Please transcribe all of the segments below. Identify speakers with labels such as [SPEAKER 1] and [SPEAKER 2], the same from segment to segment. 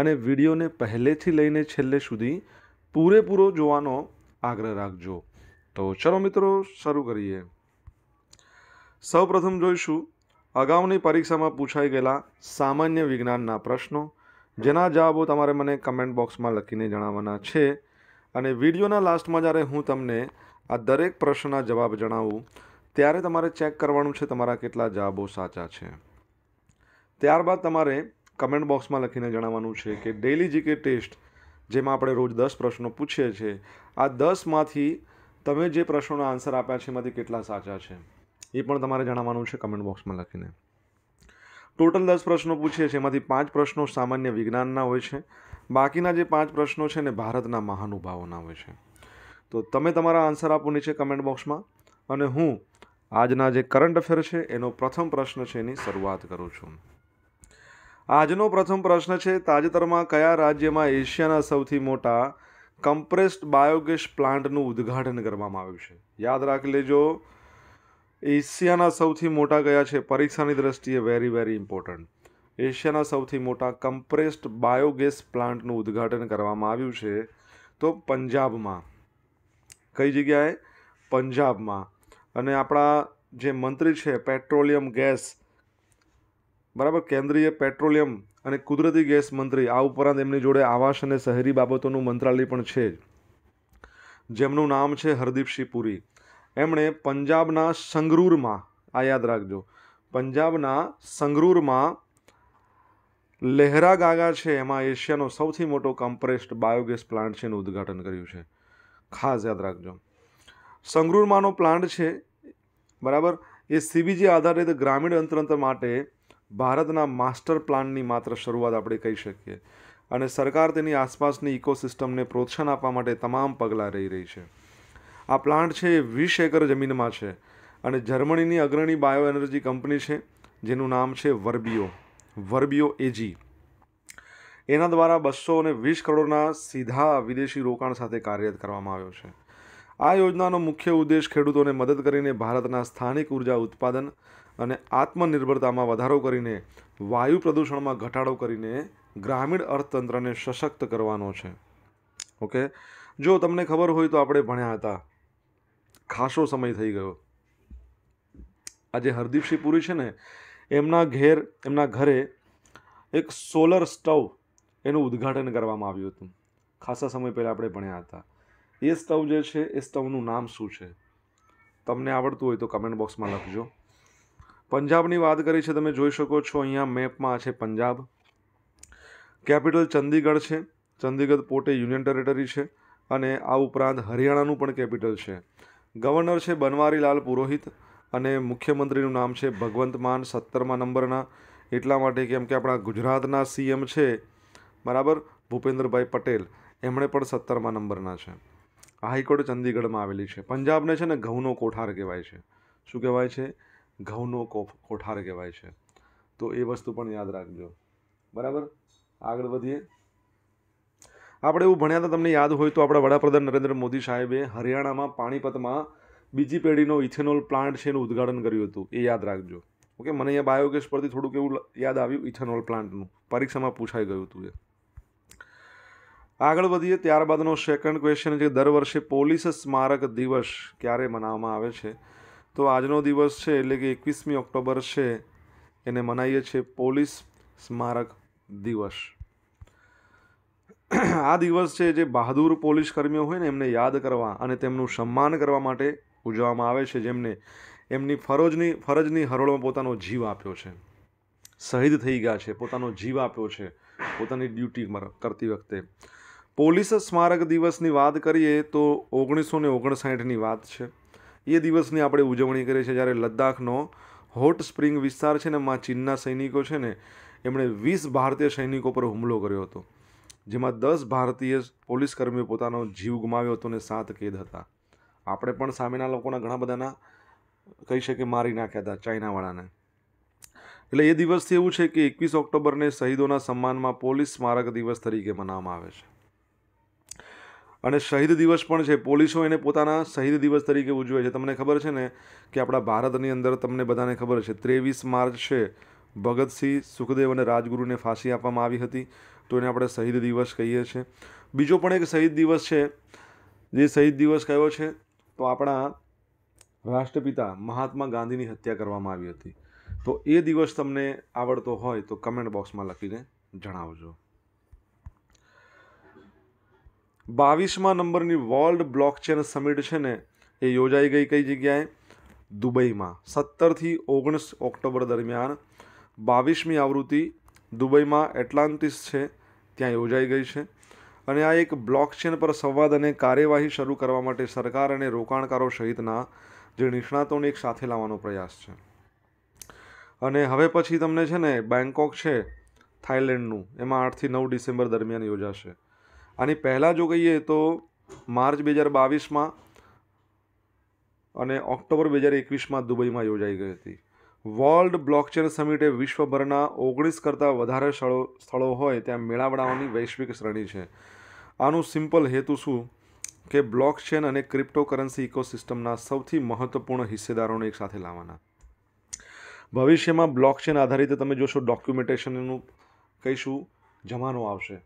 [SPEAKER 1] અને વિડીયોને પહેલેથી લઈને છેલ્લે સુધી પૂરેપૂરો જોવાનો આગ્રહ રાખજો તો ચલો મિત્રો શરૂ કરીએ સૌપ્રથમ જોઈશું અગાઉની પરીક્ષામાં પૂછાઈ ગયેલા સામાન્ય વિજ્ઞાનના પ્રશ્નો જેના જવાબો તમારે મને કમેન્ટ બોક્સમાં લખીને જણાવવાના છે અને વિડીયોના લાસ્ટમાં જ્યારે હું તમને આ દરેક પ્રશ્નના જવાબ જણાવું ત્યારે તમારે ચેક કરવાનું છે તમારા કેટલા જવાબો સાચા છે ત્યારબાદ તમારે કમેન્ટ બોક્સમાં લખીને જણાવવાનું છે કે ડેઇલી જીકે ટેસ્ટ જેમાં આપણે રોજ દસ પ્રશ્નો પૂછીએ છીએ આ દસમાંથી તમે જે પ્રશ્નોના આન્સર આપ્યા છે એમાંથી કેટલા સાચા છે એ પણ તમારે જણાવવાનું છે કમેન્ટ બોક્સમાં લખીને ટોટલ દસ પ્રશ્નો પૂછીએ છીએ એમાંથી પાંચ પ્રશ્નો સામાન્ય વિજ્ઞાનના હોય છે બાકીના જે પાંચ પ્રશ્નો છે ને ભારતના મહાનુભાવોના હોય છે તો તમે તમારા આન્સર આપો નીચે કમેન્ટ બોક્સમાં અને હું આજના જે કરંટ અફેર છે એનો પ્રથમ પ્રશ્ન છે એની શરૂઆત કરું છું આજનો પ્રથમ પ્રશ્ન છે તાજેતરમાં કયા રાજ્યમાં એશિયાના સૌથી મોટા કમ્પ્રેસ્ડ બાયોગેસ પ્લાન્ટનું ઉદ્ઘાટન કરવામાં આવ્યું છે યાદ રાખી લેજો એશિયાના સૌથી મોટા કયા છે પરીક્ષાની દ્રષ્ટિએ વેરી વેરી ઇમ્પોર્ટન્ટ એશિયાના સૌથી મોટા કમ્પ્રેસ્ડ બાયોગેસ પ્લાન્ટનું ઉદ્ઘાટન કરવામાં આવ્યું છે તો પંજાબમાં કઈ જગ્યાએ પંજાબમાં અને આપણા જે મંત્રી છે પેટ્રોલિયમ ગેસ બરાબર કેન્દ્રીય પેટ્રોલિયમ અને કુદરતી ગેસ મંત્રી આ ઉપરાંત એમની જોડે આવાસ અને શહેરી બાબતોનું મંત્રાલય પણ છે જેમનું નામ છે હરદીપસિંહ પુરી એમણે પંજાબના સંગરૂરમાં આ યાદ રાખજો પંજાબના સંગરૂરમાં લહેરા ગાગા છે એમાં એશિયાનો સૌથી મોટો કમ્પ્રેસ્ડ બાયોગેસ પ્લાન્ટ છે એનું ઉદ્ઘાટન કર્યું છે ખાસ યાદ રાખજો સંગરૂરમાંનો પ્લાન્ટ છે બરાબર એ સીબીજી આધારિત ગ્રામીણ અંતરંત્ર માટે ભારતના માસ્ટર પ્લાનની માત્ર શરૂઆત આપણે કહી શકીએ અને સરકાર તેની આસપાસની ઇકોસિસ્ટમને પ્રોત્સાહન આપવા માટે તમામ પગલાં રહી રહી છે આ પ્લાન્ટ છે એ વીસ એકર જમીનમાં છે અને જર્મનીની અગ્રણી બાયો એનર્જી કંપની છે જેનું નામ છે વર્બિયો વર્બિયો એજી એના દ્વારા બસો અને વીસ કરોડના સીધા વિદેશી રોકાણ સાથે કાર્યરત કરવામાં આવ્યો છે આ યોજનાનો મુખ્ય ઉદ્દેશ ખેડૂતોને મદદ કરીને ભારતના સ્થાનિક ઉર્જા ઉત્પાદન અને આત્મનિર્ભરતામાં વધારો કરીને વાયુ પ્રદૂષણમાં ઘટાડો કરીને ગ્રામીણ અર્થતંત્રને સશક્ત કરવાનો છે ઓકે જો તમને ખબર હોય તો આપણે ભણ્યા હતા ખાસો સમય થઈ ગયો આજે હરદીપસિંહ પુરી છે ને એમના ઘેર એમના ઘરે એક સોલર સ્ટવ એનું ઉદ્ઘાટન કરવામાં આવ્યું હતું ખાસા સમય પહેલાં આપણે ભણ્યા હતા એ સ્ટવ જે છે એ સ્ટવનું નામ શું છે તમને આવડતું હોય તો કમેન્ટ બોક્સમાં લખજો પંજાબની વાત કરી છે તમે જોઈ શકો છો અહીંયા મેપમાં છે પંજાબ કેપિટલ ચંદીગઢ છે ચંદીગઢ પોતે યુનિયન ટેરેટરી છે અને આ ઉપરાંત હરિયાણાનું પણ કેપિટલ છે ગવર્નર છે બનવારીલાલ પુરોહિત અને મુખ્યમંત્રીનું નામ છે ભગવંત માન સત્તરમા નંબરના એટલા માટે કેમ કે આપણા ગુજરાતના સીએમ છે બરાબર ભૂપેન્દ્રભાઈ પટેલ એમણે પણ સત્તરમા નંબરના છે હાઈકોર્ટે ચંદીગઢમાં આવેલી છે પંજાબને છે ને ઘઉંનો કોઠાર કહેવાય છે શું કહેવાય છે ઘઉંનો કોઠાર કહેવાય છે તો એ વસ્તુ પણ યાદ રાખજો બરાબર આગળ વધીએ આપણે એવું ભણ્યા હતા તમને યાદ હોય તો આપણા વડાપ્રધાન નરેન્દ્ર મોદી સાહેબે હરિયાણામાં પાણીપતમાં બીજી પેઢીનો ઇથેનોલ પ્લાન્ટ છે એનું ઉદ્ઘાટન કર્યું હતું એ યાદ રાખજો ઓકે મને અહીંયા બાયોગેસ પરથી થોડુંક એવું યાદ આવ્યું ઇથેનોલ પ્લાન્ટનું પરીક્ષામાં પૂછાઈ ગયું હતું એ આગળ વધીએ ત્યારબાદનો સેકન્ડ ક્વેશ્ચન છે દર વર્ષે પોલીસ સ્મારક દિવસ ક્યારે મનાવવામાં આવે છે તો આજનો દિવસ છે એટલે કે એકવીસમી ઓક્ટોબર છે એને મનાવીએ છીએ પોલીસ સ્મારક દિવસ આ દિવસ છે જે બહાદુર પોલીસ કર્મીઓ હોય ને એમને યાદ કરવા અને તેમનું સન્માન કરવા માટે ઉજવવામાં આવે છે જેમને એમની ફરજની ફરજની હરોળમાં પોતાનો જીવ આપ્યો છે શહીદ થઈ ગયા છે પોતાનો જીવ આપ્યો છે પોતાની ડ્યુટી કરતી વખતે પોલીસ સ્મારક દિવસની વાત કરીએ તો ઓગણીસો ને ઓગણસાઠની વાત છે એ દિવસની આપણે ઉજવણી કરીએ છીએ જ્યારે લદ્દાખનો હોટ સ્પ્રિંગ વિસ્તાર છે ને માં ચીનના સૈનિકો છે ને એમણે વીસ ભારતીય સૈનિકો પર હુમલો કર્યો હતો જેમાં દસ ભારતીય પોલીસ કર્મીઓ પોતાનો જીવ ગુમાવ્યો હતો ને સાત કેદ હતા આપણે પણ સામેના લોકોના ઘણા બધાના કહી શકીએ મારી નાખ્યા હતા ચાઇનાવાળાને એટલે એ દિવસથી એવું છે કે એકવીસ ઓક્ટોબરને શહીદોના સન્માનમાં પોલીસ સ્મારક દિવસ તરીકે મનાવવામાં આવે છે અને શહીદ દિવસ પણ છે પોલીસો એને પોતાના શહીદ દિવસ તરીકે ઉજવે છે તમને ખબર છે ને કે આપણા ભારતની અંદર તમને બધાને ખબર છે ત્રેવીસ માર્ચ છે ભગતસિંહ સુખદેવ અને રાજગુરુને ફાંસી આપવામાં આવી હતી તો એને આપણે શહીદ દિવસ કહીએ છીએ બીજો પણ એક શહીદ દિવસ છે જે શહીદ દિવસ કયો છે તો આપણા રાષ્ટ્રપિતા મહાત્મા ગાંધીની હત્યા કરવામાં આવી હતી તો એ દિવસ તમને આવડતો હોય તો કમેન્ટ બોક્સમાં લખીને જણાવજો બાવીસમાં નંબરની વર્લ્ડ બ્લોકચેન સમિટ છે ને એ યોજાઈ ગઈ કઈ જગ્યાએ દુબઈમાં સત્તરથી ઓગણીસ ઓક્ટોબર દરમિયાન બાવીસમી આવૃત્તિ દુબઈમાં એટલાન્ટિસ છે ત્યાં યોજાઈ ગઈ છે અને આ એક બ્લોકચેન પર સંવાદ અને કાર્યવાહી શરૂ કરવા માટે સરકાર અને રોકાણકારો સહિતના જે નિષ્ણાતોને એક સાથે લાવવાનો પ્રયાસ છે અને હવે પછી તમને છે ને બેંકોક છે થાઇલેન્ડનું એમાં આઠથી નવ ડિસેમ્બર દરમિયાન યોજાશે આની પહેલાં જો કહીએ તો માર્ચ બે હજાર બાવીસમાં અને ઓક્ટોબર બે હજાર એકવીસમાં દુબઈમાં યોજાઈ ગઈ હતી વર્લ્ડ બ્લોકચેન સમિટે વિશ્વભરના ઓગણીસ કરતાં વધારે સ્થળો સ્થળો હોય ત્યાં મેળાવડાઓની વૈશ્વિક શ્રેણી છે આનું સિમ્પલ હેતુ શું કે બ્લોકચેન અને ક્રિપ્ટોકરન્સી ઇકોસિસ્ટમના સૌથી મહત્ત્વપૂર્ણ હિસ્સેદારોને એકસાથે લાવવાના ભવિષ્યમાં બ્લોકચેન આધારિત તમે જોશો ડોક્યુમેન્ટેશનનું કહીશું જમાનો આવશે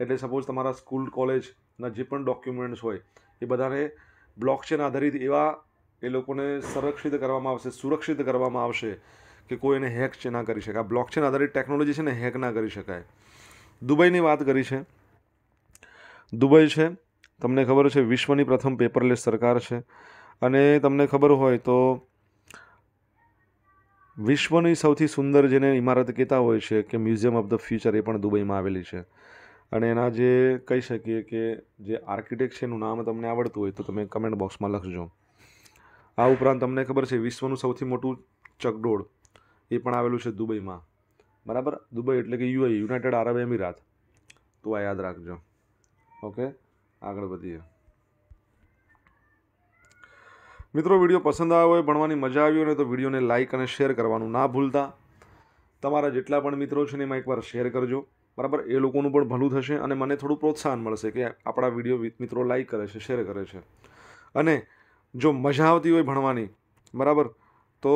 [SPEAKER 1] એટલે સપોઝ તમારા સ્કૂલ કોલેજના જે પણ ડોક્યુમેન્ટ્સ હોય એ બધાને બ્લોકચેન આધારિત એવા એ લોકોને સંરક્ષિત કરવામાં આવશે સુરક્ષિત કરવામાં આવશે કે કોઈ એને હેક છે ના કરી શકાય આ બ્લોકચેન આધારિત ટેકનોલોજી છે ને હેક ના કરી શકાય દુબઈની વાત કરી છે દુબઈ છે તમને ખબર છે વિશ્વની પ્રથમ પેપરલેસ સરકાર છે અને તમને ખબર હોય તો વિશ્વની સૌથી સુંદર જેને ઇમારત કહેતા હોય છે કે મ્યુઝિયમ ઓફ ધ ફ્યુચર એ પણ દુબઈમાં આવેલી છે અને એના જે કહી શકીએ કે જે આર્કિટેક્ટ એનું નામ તમને આવડતું હોય તો તમે કમેન્ટ બોક્સમાં લખજો આ ઉપરાંત તમને ખબર છે વિશ્વનું સૌથી મોટું ચકડોળ એ પણ આવેલું છે દુબઈમાં બરાબર દુબઈ એટલે કે યુએ યુનાઇટેડ આરબ એમિરાત તો આ યાદ રાખજો ઓકે આગળ વધીએ મિત્રો વિડીયો પસંદ આવ્યો હોય ભણવાની મજા આવી હોય તો વિડીયોને લાઇક અને શેર કરવાનું ના ભૂલતા તમારા જેટલા પણ મિત્રો છે ને એમાં એકવાર શેર કરજો બરાબર એ લોકોનું પણ ભલું થશે અને મને થોડું પ્રોત્સાહન મળશે કે આપણા વિડીયો મિત્રો લાઈક કરે છે શેર કરે છે અને જો મજા આવતી હોય ભણવાની બરાબર તો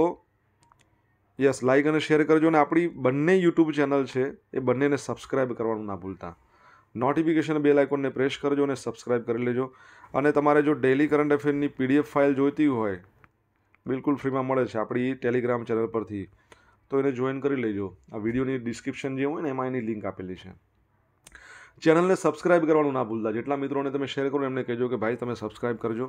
[SPEAKER 1] યસ લાઈક અને શેર કરજો અને આપણી બંને યુટ્યુબ ચેનલ છે એ બંનેને સબસ્ક્રાઈબ કરવાનું ના ભૂલતા નોટિફિકેશન બે આઇકોનને પ્રેસ કરજો અને સબસ્ક્રાઈબ કરી લેજો અને તમારે જો ડેલી કરંટ અફેરની પીડીએફ ફાઇલ જોઈતી હોય બિલકુલ ફ્રીમાં મળે છે આપણી ટેલિગ્રામ ચેનલ પરથી તો એને જોઈન કરી લેજો આ વિડીયોની ડિસ્ક્રિપ્શન જે હોય ને એમાં એની લિંક આપેલી છે ચેનલને સબસ્ક્રાઇબ કરવાનું ના ભૂલતા જેટલા મિત્રોને તમે શેર કરો એમને કહેજો કે ભાઈ તમે સબસ્ક્રાઇબ કરજો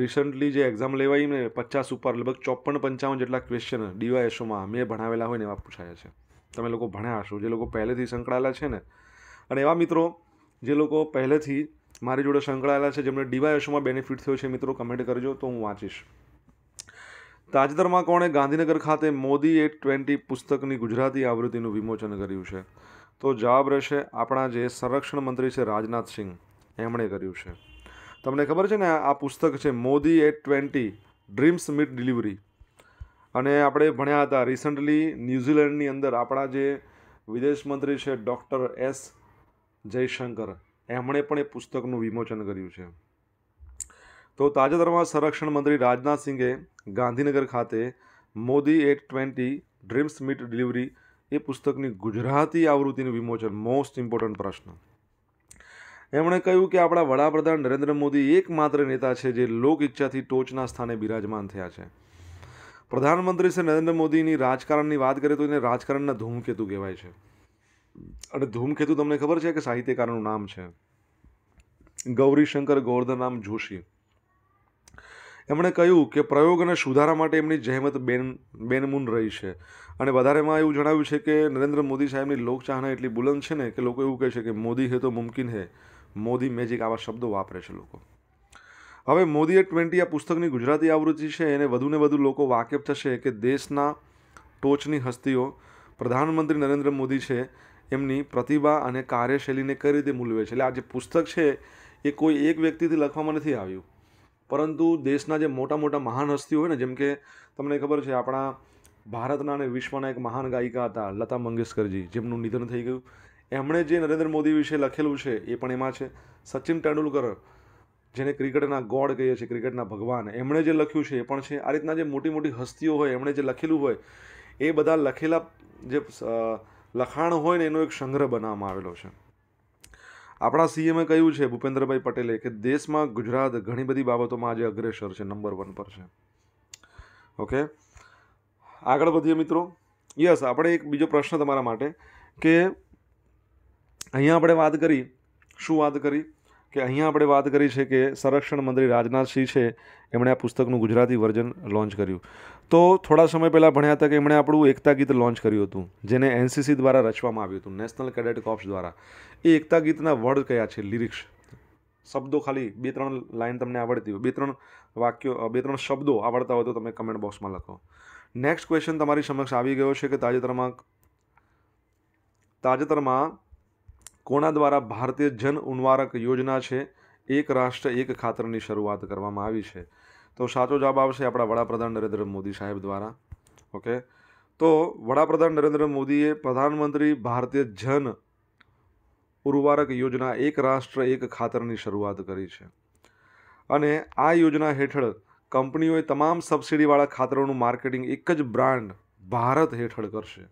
[SPEAKER 1] રિસન્ટલી જે એક્ઝામ લેવાઈ ને પચાસ ઉપર લગભગ ચોપન પંચાવન જેટલા ક્વેશ્ચન ડીવાયએસઓમાં મેં ભણાવેલા હોય ને એવા પૂછાયા છે તમે લોકો ભણ્યા હશો જે લોકો પહેલેથી સંકળાયેલા છે ને અને એવા મિત્રો જે લોકો પહેલેથી મારી જોડે સંકળાયેલા છે જેમને ડીવાયએસઓમાં બેનિફિટ થયો છે મિત્રો કમેન્ટ કરજો તો હું વાંચીશ તાજેતરમાં કોણે ગાંધીનગર ખાતે મોદી એટ ટ્વેન્ટી પુસ્તકની ગુજરાતી આવૃત્તિનું વિમોચન કર્યું છે તો જવાબ રહેશે આપણા જે સંરક્ષણ મંત્રી છે રાજનાથ સિંહ એમણે કર્યું છે તમને ખબર છે ને આ પુસ્તક છે Modi at twenty dreams meet delivery અને આપણે ભણ્યા હતા રિસન્ટલી ન્યૂઝીલેન્ડની અંદર આપણા જે વિદેશ મંત્રી છે ડૉક્ટર એસ જયશંકર એમણે પણ એ પુસ્તકનું વિમોચન કર્યું છે તો તાજેતરમાં સંરક્ષણ મંત્રી રાજનાથસિંહે ગાંધીનગર ખાતે Modi at twenty dreams meet delivery એ પુસ્તકની ગુજરાતી આવૃત્તિનું વિમોચન મોસ્ટ ઇમ્પોર્ટન્ટ પ્રશ્ન એમણે કહ્યું કે આપણા વડાપ્રધાન નરેન્દ્ર મોદી એકમાત્ર નેતા છે જે લોક ઈચ્છાથી ટોચના સ્થાને બિરાજમાન થયા છે પ્રધાનમંત્રી શ્રી નરેન્દ્ર મોદીની રાજકારણની વાત કરીએ તો એને રાજકારણના ધૂમકેતુ કહેવાય છે અને ધૂમકેતુ તમને ખબર છે કે સાહિત્યકારનું નામ છે ગૌરીશંકર ગોવર્ધનરામ જોશી એમણે કહ્યું કે પ્રયોગ અને સુધારા માટે એમની જહેમત બેન બેનમૂન રહી છે અને વધારેમાં એવું જણાવ્યું છે કે નરેન્દ્ર મોદી સાહેબની લોકચાહના એટલી બુલંદ છે ને કે લોકો એવું કહે છે કે મોદી હે તો મુમકિન હે મોદી મેજિક આવા શબ્દો વાપરે છે લોકો હવે મોદી એટ ટ્વેન્ટી આ પુસ્તકની ગુજરાતી આવૃત્તિ છે એને વધુને વધુ લોકો વાકેફ થશે કે દેશના ટોચની હસ્તીઓ પ્રધાનમંત્રી નરેન્દ્ર મોદી છે એમની પ્રતિભા અને કાર્યશૈલીને કઈ રીતે મૂલવે છે એટલે આ જે પુસ્તક છે એ કોઈ એક વ્યક્તિથી લખવામાં નથી આવ્યું પરંતુ દેશના જે મોટા મોટા મહાન હસ્તીઓ હોય ને જેમ કે તમને ખબર છે આપણા ભારતના અને વિશ્વના એક મહાન ગાયિકા હતા લતા મંગેશકરજી જેમનું નિધન થઈ ગયું એમણે જે નરેન્દ્ર મોદી વિશે લખેલું છે એ પણ એમાં છે સચિન તેંડુલકર જેને ક્રિકેટના ગોડ કહીએ છીએ ક્રિકેટના ભગવાન એમણે જે લખ્યું છે એ પણ છે આ રીતના જે મોટી મોટી હસ્તીઓ હોય એમણે જે લખેલું હોય એ બધા લખેલા જે લખાણ હોય ને એનો એક સંગ્રહ બનાવવામાં આવેલો છે આપણા સીએમએ કહ્યું છે ભૂપેન્દ્રભાઈ પટેલે કે દેશમાં ગુજરાત ઘણી બધી બાબતોમાં આજે અગ્રેસર છે નંબર વન પર છે ઓકે આગળ વધીએ મિત્રો યસ આપણે એક બીજો પ્રશ્ન તમારા માટે કે અહીંયા આપણે વાત કરી શું વાત કરી કે અહીંયા આપણે વાત કરી છે કે સંરક્ષણ મંત્રી રાજનાથસિંહ છે એમણે આ પુસ્તકનું ગુજરાતી વર્ઝન લોન્ચ કર્યું તો થોડા સમય પહેલાં ભણ્યા હતા કે એમણે આપણું એકતા ગીત લોન્ચ કર્યું હતું જેને એનસીસી દ્વારા રચવામાં આવ્યું હતું નેશનલ કેડેટ કોર્પ્સ દ્વારા એ એકતા ગીતના વર્ડ કયા છે લિરિક્સ શબ્દો ખાલી બે ત્રણ લાઈન તમને આવડતી હોય બે ત્રણ વાક્યો બે ત્રણ શબ્દો આવડતા હોય તો તમે કમેન્ટ બોક્સમાં લખો નેક્સ્ટ ક્વેશ્ચન તમારી સમક્ષ આવી ગયો છે કે તાજેતરમાં તાજેતરમાં કોણા દ્વારા ભારતીય જન ઉન્વારક યોજના છે એક રાષ્ટ્ર એક ખાતરની શરૂઆત કરવામાં આવી છે તો સાચો જવાબ આવશે આપણા વડાપ્રધાન નરેન્દ્ર મોદી સાહેબ દ્વારા ઓકે તો વડાપ્રધાન નરેન્દ્ર મોદીએ પ્રધાનમંત્રી ભારતીય જન ઉર્વારક યોજના એક રાષ્ટ્ર એક ખાતરની શરૂઆત કરી છે અને આ યોજના હેઠળ કંપનીઓએ તમામ સબસિડીવાળા ખાતરોનું માર્કેટિંગ એક જ બ્રાન્ડ ભારત હેઠળ કરશે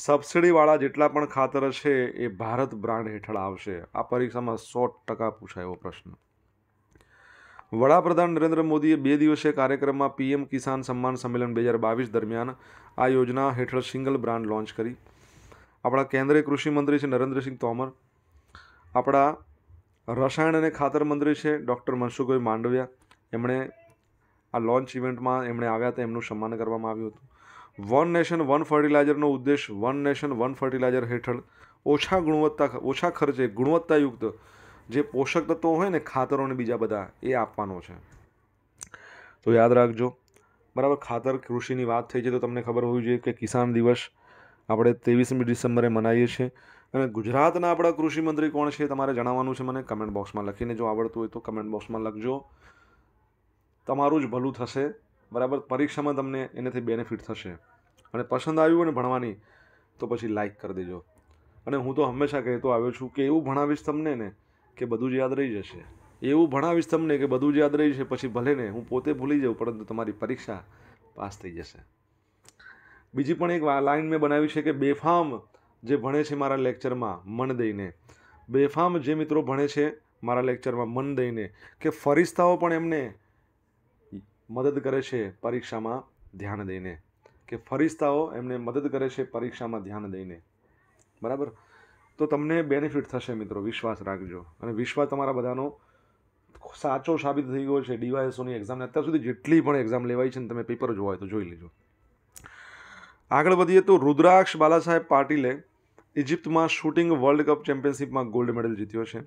[SPEAKER 1] સબસિડીવાળા જેટલા પણ ખાતર છે એ ભારત બ્રાન્ડ હેઠળ આવશે આ પરીક્ષામાં સો ટકા પૂછાય એવો પ્રશ્ન વડાપ્રધાન નરેન્દ્ર મોદીએ બે દિવસીય કાર્યક્રમમાં પીએમ કિસાન સન્માન સંમેલન બે હજાર બાવીસ દરમિયાન આ યોજના હેઠળ સિંગલ બ્રાન્ડ લોન્ચ કરી આપણા કેન્દ્રીય કૃષિમંત્રી છે નરેન્દ્રસિંહ તોમર આપણા રસાયણ અને ખાતર મંત્રી છે ડૉક્ટર મનસુખભાઈ માંડવિયા એમણે આ લોન્ચ ઇવેન્ટમાં એમણે આવ્યા હતા એમનું સન્માન કરવામાં આવ્યું હતું વન નેશન વન ફર્ટિલાઇઝરનો ઉદ્દેશ વન નેશન વન ફર્ટિલાઇઝર હેઠળ ઓછા ગુણવત્તા ઓછા ખર્ચે ગુણવત્તાયુક્ત જે પોષક તત્વો હોય ને ખાતરોને બીજા બધા એ આપવાનો છે તો યાદ રાખજો બરાબર ખાતર કૃષિની વાત થઈ છે તો તમને ખબર હોવી જોઈએ કે કિસાન દિવસ આપણે ત્રેવીસમી ડિસેમ્બરે મનાવીએ છીએ અને ગુજરાતના આપણા કૃષિમંત્રી કોણ છે તમારે જણાવવાનું છે મને કમેન્ટ બોક્સમાં લખીને જો આવડતું હોય તો કમેન્ટ બોક્સમાં લખજો તમારું જ ભલું થશે બરાબર પરીક્ષામાં તમને એનાથી બેનિફિટ થશે અને પસંદ આવ્યું ને ભણવાની તો પછી લાઇક કરી દેજો અને હું તો હંમેશા કહેતો આવ્યો છું કે એવું ભણાવીશ તમને ને કે બધું જ યાદ રહી જશે એવું ભણાવીશ તમને કે બધું જ યાદ રહી જશે પછી ભલે ને હું પોતે ભૂલી જાઉં પરંતુ તમારી પરીક્ષા પાસ થઈ જશે બીજી પણ એક લાઈન મેં બનાવી છે કે બેફામ જે ભણે છે મારા લેક્ચરમાં મન દઈને બેફામ જે મિત્રો ભણે છે મારા લેક્ચરમાં મન દઈને કે ફરિસ્તાઓ પણ એમને મદદ કરે છે પરીક્ષામાં ધ્યાન દઈને કે ફરિસ્તાઓ એમને મદદ કરે છે પરીક્ષામાં ધ્યાન દઈને બરાબર તો તમને બેનિફિટ થશે મિત્રો વિશ્વાસ રાખજો અને વિશ્વાસ તમારા બધાનો સાચો સાબિત થઈ ગયો છે ડીવાયએસઓની એક્ઝામને અત્યાર સુધી જેટલી પણ એક્ઝામ લેવાય છે ને તમે પેપર જોવા હોય તો જોઈ લેજો આગળ વધીએ તો રુદ્રાક્ષ બાલાસાહેબ પાટીલે ઇજિપ્તમાં શૂટિંગ વર્લ્ડ કપ ચેમ્પિયનશિપમાં ગોલ્ડ મેડલ જીત્યો છે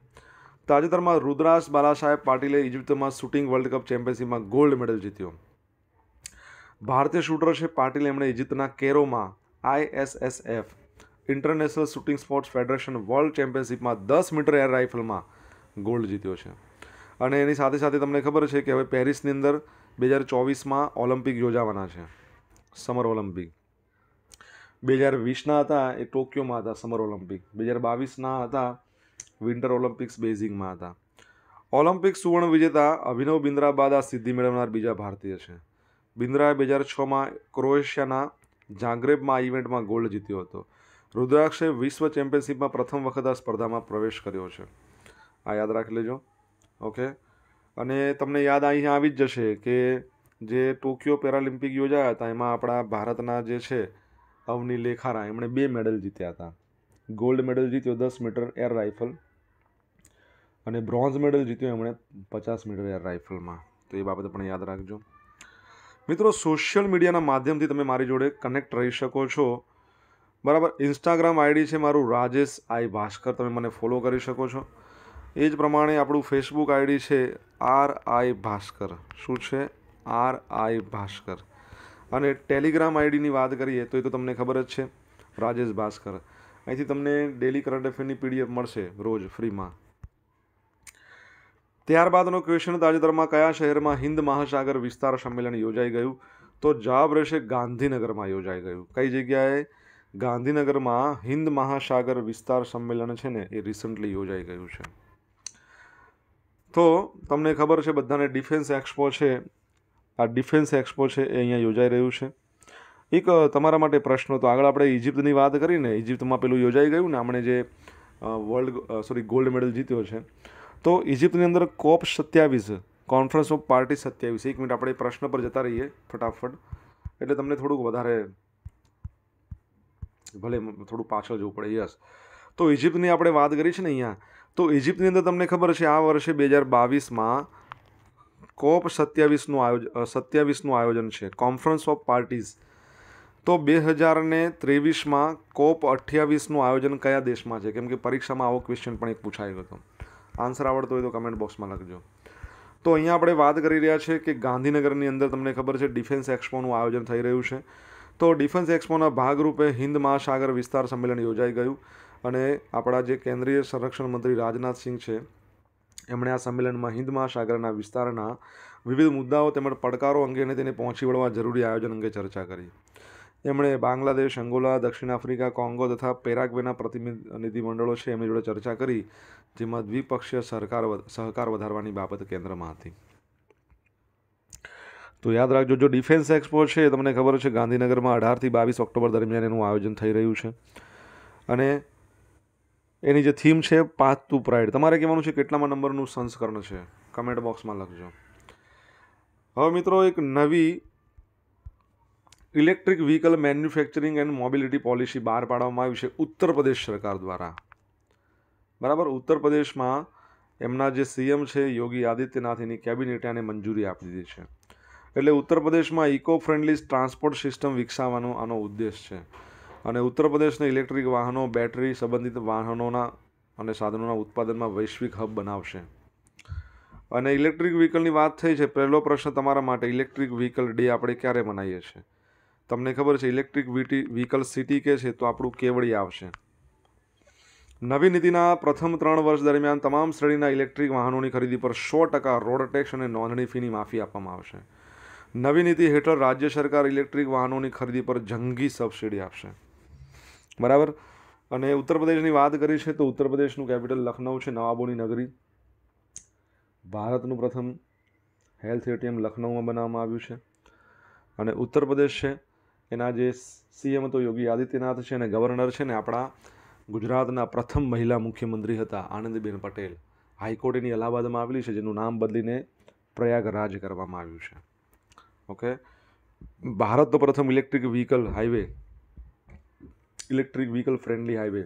[SPEAKER 1] તાજેતરમાં રુદ્રાસ બાલાસાહેબ પાટીલે ઇજિપ્તમાં શૂટિંગ વર્લ્ડ કપ ચેમ્પિયનશિપમાં ગોલ્ડ મેડલ જીત્યો ભારતીય શૂટર છે પાટીલ એમણે ઇજિપ્તના કેરોમાં ISSF international shooting sports federation world ચેમ્પિયનશિપમાં દસ મીટર એર રાઇફલમાં ગોલ્ડ જીત્યો છે અને એની સાથે સાથે તમને ખબર છે કે હવે પેરિસની અંદર બે હજાર ચોવીસમાં ઓલિમ્પિક યોજાવાના છે સમર ઓલિમ્પિક બે હજાર વીસના હતા એ ટોક્યોમાં હતા સમર ઓલિમ્પિક બે હજાર બાવીસના હતા વિન્ટર ઓલિમ્પિક્સ બેઝિંગમાં હતા ઓલિમ્પિક સુવર્ણ વિજેતા અભિનવ બિન્દ્રા બાદ આ સિદ્ધિ મેળવનાર બીજા ભારતીય છે બિન્દ્રાએ બે હજાર છમાં ક્રોએશિયાના જાગ્રેબમાં ઇવેન્ટમાં ગોલ્ડ જીત્યો હતો રુદ્રાક્ષે વિશ્વ ચેમ્પિયનશિપમાં પ્રથમ વખત આ સ્પર્ધામાં પ્રવેશ કર્યો છે આ યાદ રાખી લેજો ઓકે અને તમને યાદ અહીંયા આવી જ જશે કે જે ટોક્યો પેરાલિમ્પિક યોજાયા હતા એમાં આપણા ભારતના જે છે અવની લેખારા એમણે બે મેડલ જીત્યા હતા ગોલ્ડ મેડલ જીત્યો દસ મીટર એર રાઇફલ અને બ્રોન્ઝ મેડલ જીત્યો એમણે પચાસ મીટર એર રાઇફલમાં તો એ બાબતે પણ યાદ રાખજો મિત્રો સોશિયલ મીડિયાના માધ્યમથી તમે મારી જોડે કનેક્ટ રહી શકો છો બરાબર ઇન્સ્ટાગ્રામ આઈડી છે મારું રાજેશ આઈ ભાસ્કર તમે મને ફોલો કરી શકો છો એ જ પ્રમાણે આપણું ફેસબુક આઈડી છે આર આઈ ભાસ્કર શું છે આર આઈ ભાસ્કર અને ટેલિગ્રામ આઈડીની વાત કરીએ તો એ તો તમને ખબર જ છે રાજેશ ભાસ્કર અહીંથી તમને ડેલી કરંટ અફેરની પીડીએફ મળશે રોજ ફ્રીમાં ત્યારબાદનો ક્વેશ્ચન તાજેતરમાં કયા શહેરમાં હિન્દ મહાસાગર વિસ્તાર સંમેલન યોજાઈ ગયું તો જવાબ રહેશે ગાંધીનગરમાં યોજાઈ ગયું કઈ જગ્યાએ ગાંધીનગરમાં હિન્દ મહાસાગર વિસ્તાર સંમેલન છે ને એ રિસન્ટલી યોજાઈ ગયું છે તો તમને ખબર છે બધાને ડિફેન્સ એક્સપો છે આ ડિફેન્સ એક્સપો છે એ અહીંયા યોજાઈ રહ્યું છે એક તમારા માટે પ્રશ્ન તો આગળ આપણે ઇજિપ્તની વાત કરીને ઇજિપ્તમાં પેલું યોજાઈ ગયું ને આપણે જે વર્લ્ડ સોરી ગોલ્ડ મેડલ જીત્યો છે તો ઇજિપ્તની અંદર કોપ સત્યાવીસ કોન્ફરન્સ ઓફ પાર્ટી સત્યાવીસ એક મિનિટ આપણે પ્રશ્ન પર જતા રહીએ ફટાફટ એટલે તમને થોડુંક વધારે ભલે થોડું પાછળ જવું પડે યસ તો ઇજિપ્તની આપણે વાત કરી છે ને અહીંયા તો ઇજિપ્તની અંદર તમને ખબર છે આ વર્ષે બે હજાર બાવીસમાં કોપ સત્યાવીસનું આયોજન સત્યાવીસનું આયોજન છે કોન્ફરન્સ ઓફ પાર્ટીઝ તો બે હજારને ત્રેવીસમાં કોપ અઠ્યાવીસનું આયોજન કયા દેશમાં છે કેમ કે પરીક્ષામાં આવો ક્વેશ્ચન પણ એક પૂછાયો હતો આન્સર આવડતો હોય તો કમેન્ટ બોક્સમાં લખજો તો અહીંયા આપણે વાત કરી રહ્યા છે કે ગાંધીનગરની અંદર તમને ખબર છે ડિફેન્સ એક્સપોનું આયોજન થઈ રહ્યું છે તો ડિફેન્સ એક્સપોના ભાગરૂપે હિન્દ મહાસાગર વિસ્તાર સંમેલન યોજાઈ ગયું અને આપણા જે કેન્દ્રીય સંરક્ષણ મંત્રી રાજનાથસિંહ છે એમણે આ સંમેલનમાં હિન્દ મહાસાગરના વિસ્તારના વિવિધ મુદ્દાઓ તેમજ પડકારો અંગે અને તેને પહોંચી વળવા જરૂરી આયોજન અંગે ચર્ચા કરી એમણે બાંગ્લાદેશ અંગોલા દક્ષિણ આફ્રિકા કોંગો તથા પેરાગ્વેના પ્રતિનિધિમંડળો છે એમની જોડે ચર્ચા કરી જેમાં દ્વિપક્ષીય સરકાર સહકાર વધારવાની બાબત કેન્દ્રમાં હતી તો યાદ રાખજો જો ડિફેન્સ એક્સપો છે તમને ખબર છે ગાંધીનગરમાં અઢારથી બાવીસ ઓક્ટોબર દરમિયાન એનું આયોજન થઈ રહ્યું છે અને એની જે થીમ છે પાથ ટુ પ્રાઇડ તમારે કહેવાનું છે કેટલામાં નંબરનું સંસ્કરણ છે કમેન્ટ બોક્સમાં લખજો હવે મિત્રો એક નવી electric vehicle manufacturing and mobility policy બહાર પાડવામાં આવી છે ઉત્તર પ્રદેશ સરકાર દ્વારા બરાબર ઉત્તર પ્રદેશમાં એમના જે સીએમ છે યોગી આદિત્યનાથ એની કેબિનેટે આને મંજૂરી આપી દીધી છે એટલે ઉત્તર પ્રદેશમાં ઇકો ફ્રેન્ડલી ટ્રાન્સપોર્ટ સિસ્ટમ વિકસાવવાનો આનો ઉદ્દેશ છે અને ઉત્તર પ્રદેશને ઇલેક્ટ્રિક વાહનો બેટરી સંબંધિત વાહનોના અને સાધનોના ઉત્પાદનમાં વૈશ્વિક હબ બનાવશે અને ઇલેક્ટ્રિક વ્હીકલની વાત થઈ છે પહેલો પ્રશ્ન તમારા માટે ઇલેક્ટ્રિક વ્હીકલ ડે આપણે ક્યારે મનાવીએ છીએ તમને ખબર છે ઇલેક્ટ્રિક વીટી વ્હીકલ સિટી કે છે તો આપણું કેવડી આવશે નવી નીતિના પ્રથમ ત્રણ વર્ષ દરમિયાન તમામ શ્રેણીના ઇલેક્ટ્રિક વાહનોની ખરીદી પર સો ટકા રોડ ટેક્સ અને નોંધણી ફીની માફી આપવામાં આવશે નવી નીતિ હેઠળ રાજ્ય સરકાર ઇલેક્ટ્રિક વાહનોની ખરીદી પર જંગી સબસિડી આપશે બરાબર અને ઉત્તર પ્રદેશની વાત કરી છે તો ઉત્તર પ્રદેશનું કેપિટલ લખનઉ છે નવાબોની નગરી ભારતનું પ્રથમ હેલ્થ એટીએમ લખનૌમાં બનાવવામાં આવ્યું છે અને ઉત્તર પ્રદેશ છે એના જે સીએમ હતો યોગી આદિત્યનાથ છે અને ગવર્નર છે ને આપણા ગુજરાતના પ્રથમ મહિલા મુખ્યમંત્રી હતા આનંદીબેન પટેલ હાઈકોર્ટ એની અલ્હાબાદમાં આવેલી છે જેનું નામ બદલીને પ્રયાગરાજ કરવામાં આવ્યું છે ઓકે ભારતનો પ્રથમ electric vehicle highway electric vehicle friendly highway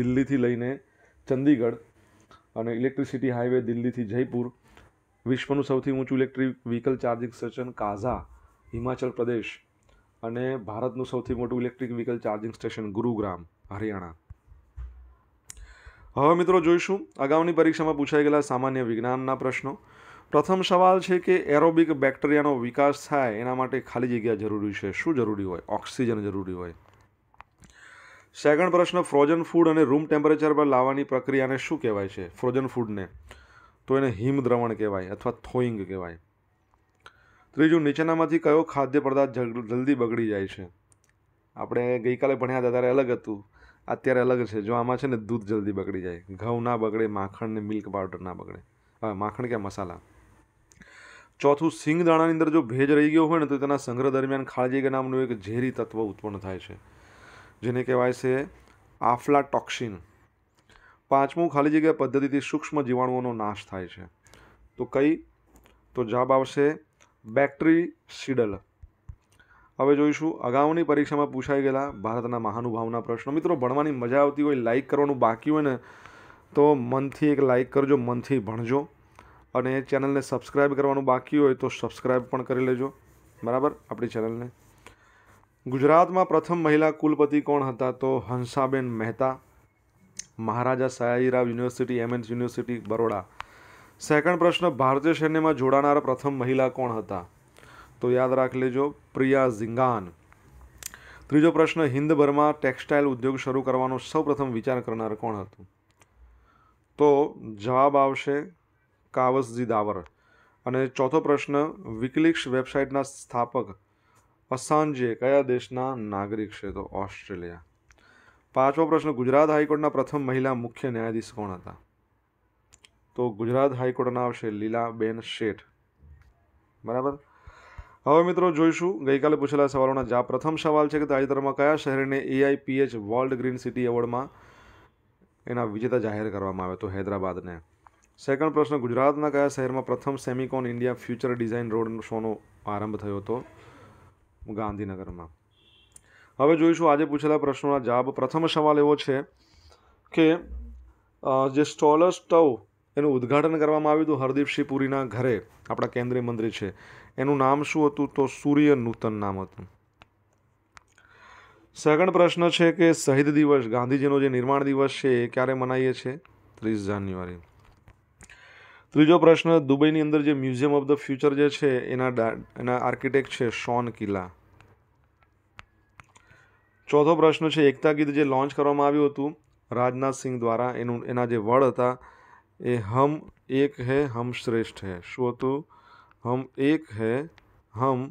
[SPEAKER 1] દિલ્હીથી લઈને ચંદીગઢ અને ઇલેક્ટ્રિસિટી હાઈવે દિલ્હીથી જયપુર વિશ્વનું સૌથી ઊંચું electric vehicle charging station Kaza Himachal Pradesh અને ભારતનું સૌથી મોટું electric vehicle charging station Gurugram Haryana હવે મિત્રો જોઈશું અગાઉની પરીક્ષામાં પૂછાઈ ગયેલા સામાન્ય વિજ્ઞાનના પ્રશ્નો પ્રથમ સવાલ છે કે એરોબિક બેક્ટેરિયાનો વિકાસ થાય એના માટે ખાલી જગ્યા જરૂરી છે શું જરૂરી હોય ઓક્સિજન જરૂરી હોય સેકન્ડ પ્રશ્ન ફ્રોઝન ફૂડ અને રૂમ ટેમ્પરેચર પર લાવવાની પ્રક્રિયાને શું કહેવાય છે ફ્રોઝન ફૂડને તો એને હિમદ્રવણ કહેવાય અથવા થોઈંગ કહેવાય ત્રીજું નીચેનામાંથી કયો ખાદ્ય પદાર્થ જલ્દી બગડી જાય છે આપણે ગઈકાલે ભણ્યા હતા ત્યારે અલગ હતું અત્યારે અલગ છે જો આમાં છે ને દૂધ જલ્દી બગડી જાય ઘઉં ના બગડે માખણ ને મિલ્ક પાવડર ના બગડે હવે માખણ કે મસાલા ચોથું સિંગ દાણાની અંદર જો ભેજ રહી ગયો હોય ને તો તેના સંગ્રહ દરમિયાન ખાળજીગા નામનું એક ઝેરી તત્વ ઉત્પન્ન થાય છે જેને કહેવાય છે આફલા ટોક્સિન પાંચમું ખાલી જગ્યા પદ્ધતિથી સૂક્ષ્મ જીવાણુઓનો નાશ થાય છે તો કઈ તો જવાબ આવશે બેક્ટ્રી સિડલ હવે જોઈશું અગાઉની પરીક્ષામાં પૂછાઈ ગયેલા ભારતના મહાનુભાવના પ્રશ્નો મિત્રો ભણવાની મજા આવતી હોય લાઇક કરવાનું બાકી હોય ને તો મનથી એક લાઇક કરજો મનથી ભણજો અને ચેનલને સબસ્ક્રાઇબ કરવાનું બાકી હોય તો સબસ્ક્રાઇબ પણ કરી લેજો બરાબર આપણી ચેનલને ગુજરાતમાં પ્રથમ મહિલા કુલપતિ કોણ હતા તો Hansaben Mehta Maharaja Sayajirao university M S university Baroda second પ્રશ્ન ભારતીય સૈન્યમાં જોડાનાર પ્રથમ મહિલા કોણ હતા તો યાદ રાખ લેજો પ્રિયા ઝિંગાન ત્રીજો પ્રશ્ન હિન્દભરમાં ટેક્સટાઇલ ઉદ્યોગ શરૂ કરવાનો સૌપ્રથમ વિચાર કરનાર કોણ હતું તો જવાબ આવશે કાવસજી દાવર અને ચોથો પ્રશ્ન વિકલિક્સ વેબસાઇટના સ્થાપક અસાંજે કયા દેશના નાગરિક છે તો ઓસ્ટ્રેલિયા પાંચમો પ્રશ્ન ગુજરાત હાઈકોર્ટના પ્રથમ મહિલા મુખ્ય ન્યાયાધીશ કોણ હતા તો ગુજરાત હાઈકોર્ટના આવશે લીલાબેન શેઠ બરાબર હવે મિત્રો જોઈશું ગઈકાલે પૂછેલા સવાલોના જા પ્રથમ સવાલ છે કે તાજેતરમાં કયા શહેરને એઆઈપીએચ વર્લ્ડ ગ્રીન સિટી એવોર્ડમાં એના વિજેતા જાહેર કરવામાં આવ્યો તો હૈદરાબાદને સેકન્ડ પ્રશ્ન ગુજરાતના કયા શહેરમાં પ્રથમ Semicon India future design road શોનો આરંભ થયો હતો ગાંધીનગરમાં હવે જોઈશું આજે પૂછેલા પ્રશ્નોના જવાબ પ્રથમ સવાલ એવો છે કે જે સ્ટોલર સ્ટવ એનું ઉદ્ઘાટન કરવામાં આવ્યું હતું હરદીપસિંહ પુરીના ઘરે આપણા કેન્દ્રીય મંત્રી છે એનું નામ શું હતું તો સૂર્ય નૂતન નામ હતું સેકન્ડ પ્રશ્ન છે કે શહીદ દિવસ ગાંધીજીનો જે નિર્માણ દિવસ છે એ ક્યારે મનાવીએ છીએ ત્રીસ જાન્યુઆરી ત્રીજો પ્રશ્ન દુબઈની અંદર જે મ્યુઝિયમ ઓફ ધ ફ્યુચર જે છે એના એના આર્કિટેક્ટ છે શોન કિલ્લા ચોથો પ્રશ્ન છે એકતા ગીત જે લોન્ચ કરવામાં આવ્યું હતું રાજનાથ સિંહ દ્વારા એનું એના જે વડ હતા એ હમ એક હૈ હમ શ્રેષ્ઠ હૈ શું હતું હમ એક હૈ હમ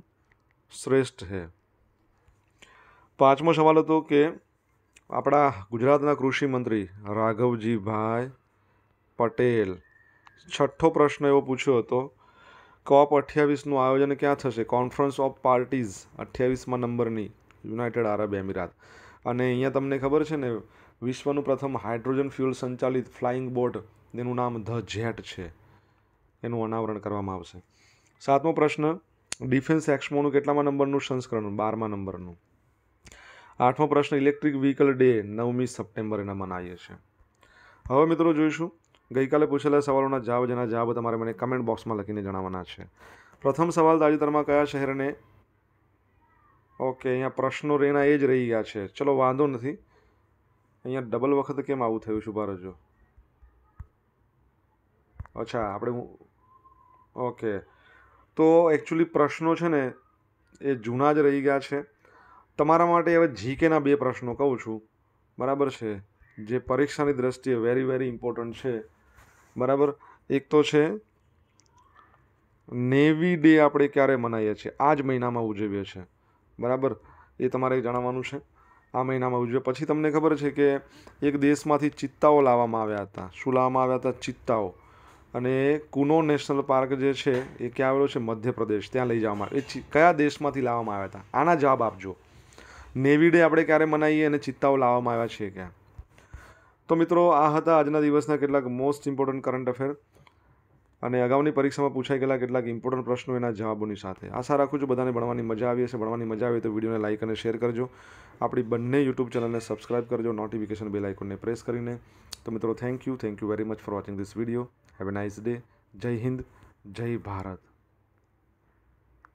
[SPEAKER 1] શ્રેષ્ઠ હૈ પાંચમો સવાલ હતો કે આપણા ગુજરાતના કૃષિ મંત્રી રાઘવજીભાઈ પટેલ છઠ્ઠો પ્રશ્ન એવો પૂછ્યો હતો કોપ અઠ્યાવીસનું આયોજન ક્યાં થશે કોન્ફરન્સ ઓફ પાર્ટીઝ અઠ્યાવીસમાં નંબરની યુનાઇટેડ અરબ એમિરાત અને અહીંયા તમને ખબર છે ને વિશ્વનું પ્રથમ હાઇડ્રોજન ફ્યુલ સંચાલિત ફ્લાઇંગ બોટ એનું નામ ધ જેટ છે એનું અનાવરણ કરવામાં આવશે સાતમો પ્રશ્ન ડિફેન્સ એક્સપોનું કેટલામાં નંબરનું સંસ્કરણ બારમા નંબરનું આઠમો પ્રશ્ન ઇલેક્ટ્રિક વ્હીકલ ડે નવમી સપ્ટેમ્બર એના મનાવીએ છીએ હવે મિત્રો જોઈશું ગઈકાલે પૂછેલા સવાલોના જવાબ જેના જવાબ તમારે મને કમેન્ટ બોક્સમાં લખીને જણાવવાના છે પ્રથમ સવાલ તાજેતરમાં કયા શહેરને ઓકે અહીંયા પ્રશ્નો રેના એ જ રહી ગયા છે ચલો વાંધો નથી અહીંયા ડબલ વખત કેમ આવું થયું છે બહાર જો અચ્છા આપણે ઓકે તો એકચ્યુઅલી પ્રશ્નો છે ને એ જૂના જ રહી ગયા છે તમારા માટે હવે જીકેના બે પ્રશ્નો કહું છું બરાબર છે જે પરીક્ષાની દ્રષ્ટિએ વેરી વેરી ઇમ્પોર્ટન્ટ છે બરાબર એક તો છે નેવી ડે આપણે ક્યારે મનાવીએ છીએ આ જ મહિનામાં ઉજવીએ છીએ બરાબર એ તમારે જણાવવાનું છે આ મહિનામાં ઉજવે પછી તમને ખબર છે કે એક દેશમાંથી ચિત્તાઓ લાવવામાં આવ્યા હતા શું લાવવામાં આવ્યા હતા ચિત્તાઓ અને કુનો નેશનલ પાર્ક જે છે એ ક્યાં આવેલો છે મધ્યપ્રદેશ ત્યાં લઈ જવામાં આવે એ કયા દેશમાંથી લાવવામાં આવ્યા હતા આના જવાબ આપજો નેવીડે આપણે ક્યારે મનાવીએ અને ચિત્તાઓ લાવવામાં આવ્યા છે ક્યાં તો મિત્રો આ હતા આજના દિવસના કેટલાક મોસ્ટ ઇમ્પોર્ટન્ટ કરંટ અફેર અને અગાઉની પરીક્ષામાં પૂછાઈ ગયેલા કેટલાક ઇમ્પોર્ટન્ટ પ્રશ્નો એના જવાબોની સાથે આશા રાખું છું બધાને ભણવાની મજા આવી હશે ભણવાની મજા આવે તો વિડીયોને લાઇક અને શેર કરજો આપણી બંને યુટ્યુબ ચેનલને સબસ્ક્રાઇબ કરજો નોટિફિકેશન બેલ આઇકોનને પ્રેસ કરીને તો મિત્રો thank you thank you very much for watching this video have a nice day જય હિન્દ જય ભારત